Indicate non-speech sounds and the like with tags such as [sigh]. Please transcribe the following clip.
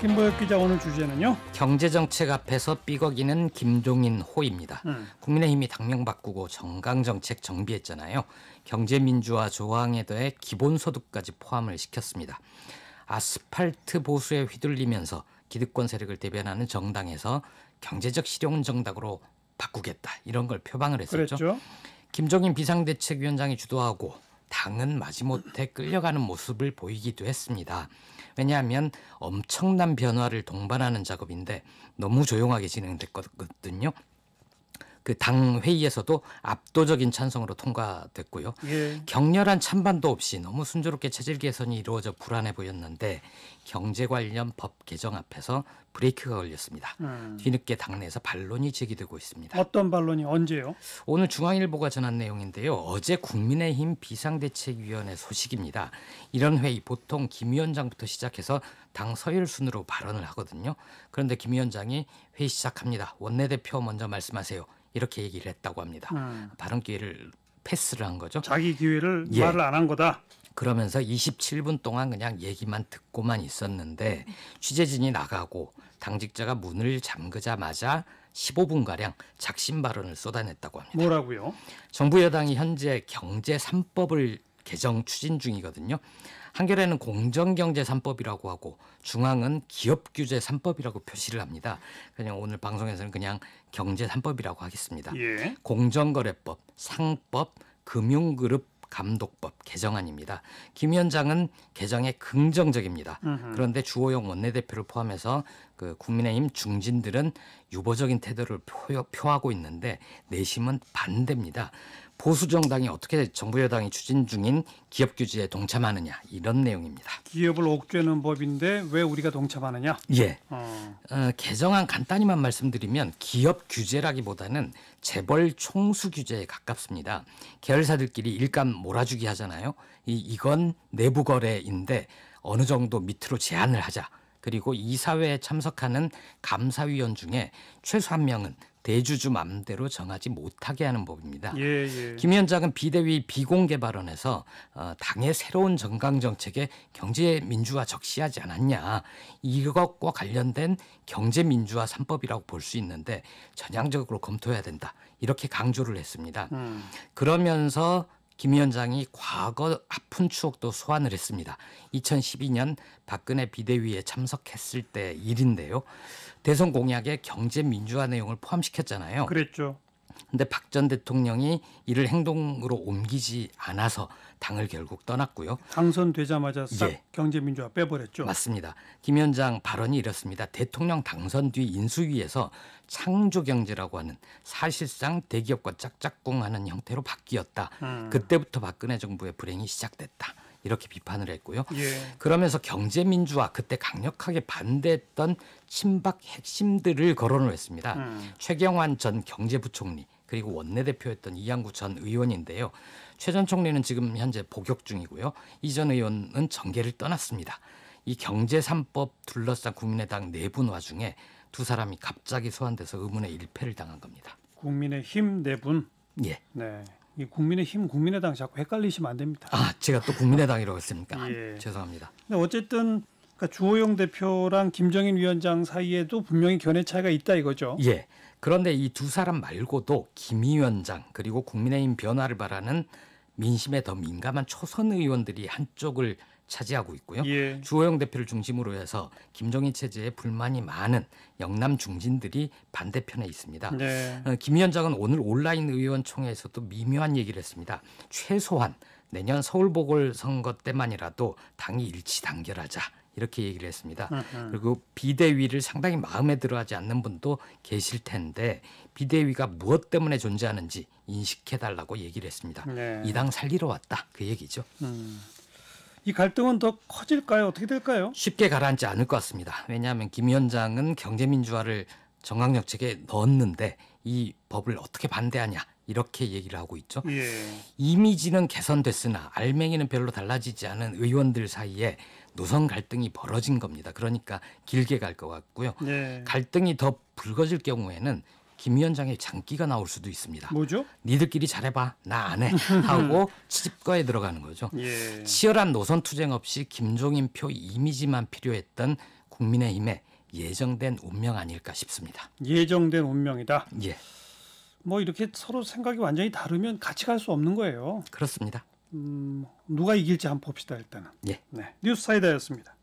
김보혁 기자 오늘 주제는요. 경제정책 앞에서 삐걱이는 김종인 호입니다. 음. 국민의힘이 당명 바꾸고 정강정책 정비했잖아요. 경제민주화 조항에 더해 기본소득까지 포함을 시켰습니다. 아스팔트 보수에 휘둘리면서 기득권 세력을 대변하는 정당에서 경제적 실용 정당으로 바꾸겠다 이런 걸 표방을 했었죠. 그랬죠? 김종인 비상대책위원장이 주도하고 당은 마지못해 끌려가는 모습을 보이기도 했습니다. 왜냐하면 엄청난 변화를 동반하는 작업인데 너무 조용하게 진행됐거든요. 그당 회의에서도 압도적인 찬성으로 통과됐고요. 예. 격렬한 찬반도 없이 너무 순조롭게 체질 개선이 이루어져 불안해 보였는데 경제 관련 법 개정 앞에서 브레이크가 걸렸습니다. 음. 뒤늦게 당내에서 반론이 제기되고 있습니다. 어떤 반론이 언제요? 오늘 중앙일보가 전한 내용인데요. 어제 국민의힘 비상대책위원회 소식입니다. 이런 회의 보통 김 위원장부터 시작해서 당 서열 순으로 발언을 하거든요. 그런데 김 위원장이 회의 시작합니다. 원내대표 먼저 말씀하세요. 이렇게 얘기를 했다고 합니다. 음. 발언 기회를 패스를 한 거죠. 자기 기회를 예. 말을 안 한 거다. 그러면서 27분 동안 그냥 얘기만 듣고만 있었는데 취재진이 나가고 당직자가 문을 잠그자마자 15분 가량 작심 발언을 쏟아냈다고 합니다. 뭐라고요? 정부 여당이 현재 경제 3법을 개정 추진 중이거든요. 한겨레는 공정경제 3법이라고 하고 중앙은 기업규제 3법이라고 표시를 합니다. 그냥 오늘 방송에서는 그냥 경제 3법이라고 하겠습니다. 예. 공정거래법, 상법, 금융그룹 감독법 개정안입니다. 김 위원장은 개정에 긍정적입니다. 으흠. 그런데 주호영 원내대표를 포함해서 그 국민의힘 중진들은 유보적인 태도를 표, 하고 있는데 내심은 반대입니다. 보수 정당이 어떻게 정부 여당이 추진 중인 기업 규제에 동참하느냐 이런 내용입니다. 기업을 옥죄는 법인데 왜 우리가 동참하느냐? 예. 어. 어, 개정안 간단히만 말씀드리면 기업 규제라기보다는 재벌 총수 규제에 가깝습니다. 계열사들끼리 일감 몰아주기 하잖아요. 이, 이건 내부 거래인데 어느 정도 밑으로 제한을 하자. 그리고 이사회에 참석하는 감사위원 중에 최소 한 명은 대주주 맘대로 정하지 못하게 하는 법입니다. 예, 예. 김 위원장은 비대위 비공개 발언에서 어, 당의 새로운 정강 정책에 경제 민주화 적시하지 않았냐 이것과 관련된 경제 민주화 3법이라고 볼 수 있는데 전향적으로 검토해야 된다 이렇게 강조를 했습니다. 음. 그러면서 김 위원장이 과거 아픈 추억도 소환을 했습니다. 2012년 박근혜 비대위에 참석했을 때 일인데요. 대선 공약에 경제 민주화 내용을 포함시켰잖아요. 그랬죠. 근데 박 전 대통령이 이를 행동으로 옮기지 않아서 당을 결국 떠났고요. 당선되자마자 싹 예. 경제민주화 빼버렸죠. 맞습니다. 김 위원장 발언이 이렇습니다. 대통령 당선 뒤 인수위에서 창조경제라고 하는 사실상 대기업과 짝짝꿍하는 형태로 바뀌었다. 음. 그때부터 박근혜 정부의 불행이 시작됐다. 이렇게 비판을 했고요. 예. 그러면서 경제 민주화 그때 강력하게 반대했던 친박 핵심들을 거론을 했습니다. 음. 최경환 전 경제부총리 그리고 원내대표였던 이양구 전 의원인데요. 최 전 총리는 지금 현재 복역 중이고요. 이 전 의원은 정계를 떠났습니다. 이 경제 삼법 둘러싼 국민의당 내분 와중에 두 사람이 갑자기 소환돼서 의문의 일패를 당한 겁니다. 국민의힘 내분? 예. 네. 이 국민의힘 국민의당 자꾸 헷갈리시면 안 됩니다. 아 제가 또 국민의당이라고 했습니까? [laughs] 예. 죄송합니다. 근데 어쨌든 그러니까 주호영 대표랑 김정인 위원장 사이에도 분명히 견해 차이가 있다 이거죠. 예. 그런데 이 두 사람 말고도 김 위원장 그리고 국민의힘 변화를 바라는 민심에 더 민감한 초선 의원들이 한쪽을 차지하고 있고요. 예. 주호영 대표를 중심으로 해서 김정인 체제에 불만이 많은 영남 중진들이 반대편에 있습니다. 네. 어, 김 위원장은 오늘 온라인 의원총회에서도 미묘한 얘기를 했습니다. 최소한 내년 서울 보궐선거 때만이라도 당이 일치 단결하자. 이렇게 얘기를 했습니다. 으흠. 네, 네. 그리고 비대위를 상당히 마음에 들어하지 않는 분도 계실 텐데 비대위가 무엇 때문에 존재하는지 인식해달라고 얘기를 했습니다. 네. 이당 살리러 왔다 그 얘기죠. 음. 이 갈등은 더 커질까요? 어떻게 될까요? 쉽게 가라앉지 않을 것 같습니다. 왜냐하면 김 위원장은 경제민주화를 정강정책에 넣었는데 이 법을 어떻게 반대하냐 이렇게 얘기를 하고 있죠. 예. 이미지는 개선됐으나 알맹이는 별로 달라지지 않은 의원들 사이에 노선 갈등이 벌어진 겁니다. 그러니까 길게 갈 것 같고요. 예. 갈등이 더 불거질 경우에는 김 위원장의 장기가 나올 수도 있습니다. 뭐죠? 니들끼리 잘해봐 나 안해 [laughs] 하고 치집과에 들어가는 거죠. 예. 치열한 노선 투쟁 없이 김종인 표 이미지만 필요했던 국민의힘의 예정된 운명 아닐까 싶습니다. 예정된 운명이다. 예. 뭐 이렇게 서로 생각이 완전히 다르면 같이 갈 수 없는 거예요. 그렇습니다. 음, 누가 이길지 한번 봅시다 일단은. 예. 네. 뉴스 사이다였습니다.